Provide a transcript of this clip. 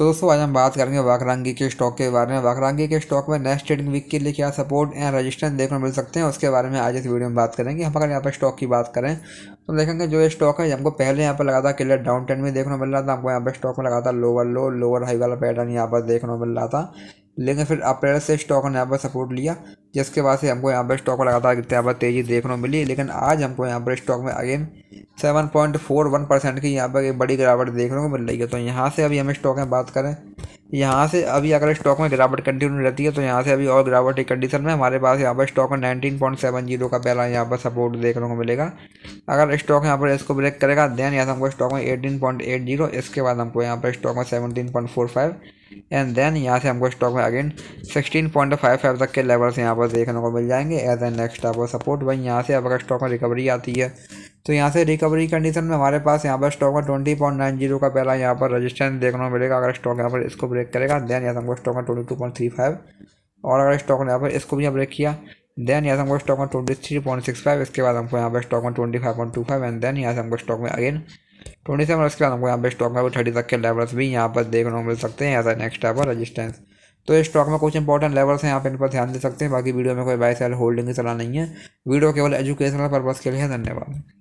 तो दोस्तों आज हम बात करेंगे वाकरांगी के स्टॉक के बारे में वाकरांगी के स्टॉक में नेक्स्ट ट्रेडिंग वीक के लिए क्या सपोर्ट एंड रेजिस्टेंस देखने मिल सकते हैं उसके बारे में आज इस वीडियो में बात करेंगे हम अगर यहाँ पर स्टॉक की बात करें तो देखेंगे जो ये स्टॉक है हमको पहले यहाँ पर लगा था क्लियर डाउन ट्रेंड में देखने मिल रहा था हमको यहाँ पर स्टॉक में लगा था लोअर लो लोअर हाई वाला पैटर्न यहाँ पर देखने मिल रहा था लेकिन फिर अप्रैल से स्टॉक ने यहाँ पर सपोर्ट लिया जिसके बाद से हमको यहाँ पर स्टॉक में लगातार गिरते यहाँ पर तेज़ी देखने को मिली लेकिन आज हमको यहाँ पर स्टॉक में again seven point four one percent की यहाँ पर एक बड़ी गिरावट देखने को मिल रही है तो यहाँ से अभी हम स्टॉक में बात करें यहाँ से अभी अगर स्टॉक में गिरावट कंटिन्यू रहती है तो यहाँ से अभी और गिरावट की कंडीशन में हमारे पास यहाँ पर स्टॉक में नाइनटीन पॉइंट सेवन जीरो का पहला यहाँ पर सपोर्ट देखने को मिलेगा अगर स्टॉक यहाँ पर इसको ब्रेक करेगा देन यहाँ से हमको स्टॉक में एटीन पॉइंट एट जीरो इसके बाद हमको यहाँ पर स्टॉक में seventeen point four five and then यहाँ से हमको स्टॉक में again sixteen point five five तक के लेवल्स यहाँ पर देखने को मिल जाएंगे एज ए नेक्स्ट आपको सपोर्ट वहीं यहाँ से अब अगर स्टॉक में रिकवरी आती है तो यहाँ से रिकवरी कंडीशन में हमारे पास यहाँ पर stock twenty point nine zero का पहला यहाँ पर रजिस्टेंस देखने को मिलेगा अगर स्टॉक यहाँ पर इसको ब्रेक करेगा देन यहाँ से stock twenty two point three five और अगर स्टॉक ने यहाँ पर इसको भी यहाँ ब्रेक किया देन यहाँ से स्टॉक में twenty three point six five इसके बाद हमको यहाँ पर स्टॉक में twenty five point two five and then यहाँ से स्टॉक में अगेन ट्वेंटी सेवन उसके बाद हमको यहाँ पर स्टॉक में थर्टी तक के लेवल्स भी यहाँ पर देखने को मिल सकते हैं ऐसा नेक्स्ट टाइप पर रजिस्टेंस तो इस स्टॉक में कुछ इंपॉर्टेंट लेवल्स हैं आप इन पर ध्यान दे सकते हैं बाकी वीडियो में कोई बाय सेल होल्डिंग की सलाह नहीं है वीडियो केवल एजुकेशनल पर्पज़ के लिए धन्यवाद